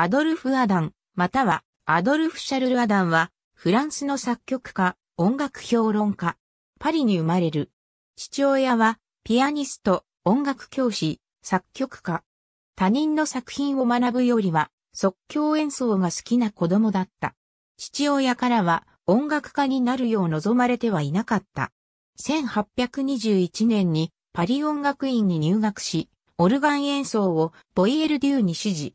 アドルフ・アダン、またはアドルフ・シャルル・アダンは、フランスの作曲家、音楽評論家、パリに生まれる。父親は、ピアニスト、音楽教師、作曲家。他人の作品を学ぶよりは、即興演奏が好きな子供だった。父親からは、音楽家になるよう望まれてはいなかった。1821年にパリ音楽院に入学し、オルガン演奏をボイエルデューに指示、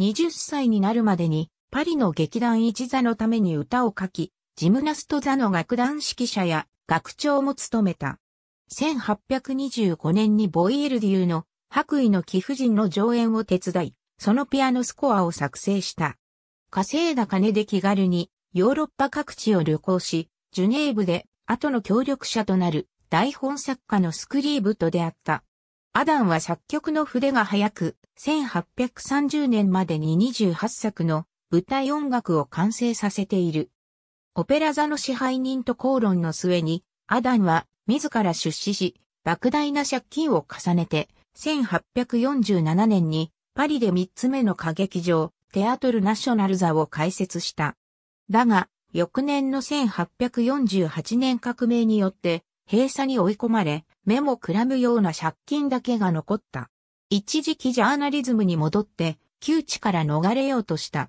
20歳になるまでにパリの劇団一座のために歌を書き、ジムナスト座の楽団指揮者や学長も務めた。1825年にボイエルデューの白衣の貴婦人の上演を手伝い、そのピアノスコアを作成した。稼いだ金で気軽にヨーロッパ各地を旅行し、ジュネーブで後の協力者となる台本作家のスクリーブと出会った。アダンは作曲の筆が早く、1830年までに28作の舞台音楽を完成させている。オペラ座の支配人と口論の末に、アダンは自ら出資し、莫大な借金を重ねて、1847年にパリで3つ目の歌劇場、テアトルナショナル座を開設した。だが、翌年の1848年革命によって閉鎖に追い込まれ、目もくらむような借金だけが残った。一時期ジャーナリズムに戻って、窮地から逃れようとした。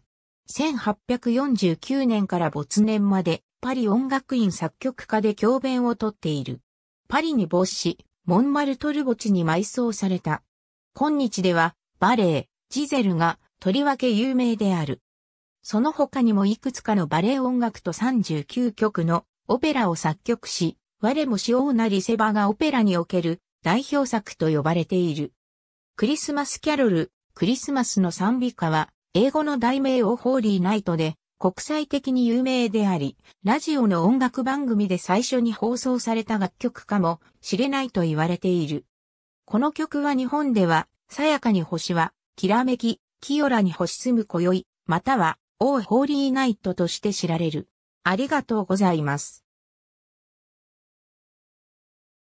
1849年から没年まで、パリ音楽院作曲家で教鞭をとっている。パリに没し、モンマルトル墓地に埋葬された。今日では、バレエ、ジゼルが、とりわけ有名である。その他にもいくつかのバレエ音楽と39曲のオペラを作曲し、我もしよなりセバがオペラにおける代表作と呼ばれている。クリスマスキャロル、クリスマスの賛美歌は、英語の題名をホーリーナイトで、国際的に有名であり、ラジオの音楽番組で最初に放送された楽曲かもしれないと言われている。この曲は日本では、さやかに星は、きらめき、清らに星住む今宵、または、王ホーリーナイトとして知られる。ありがとうございます。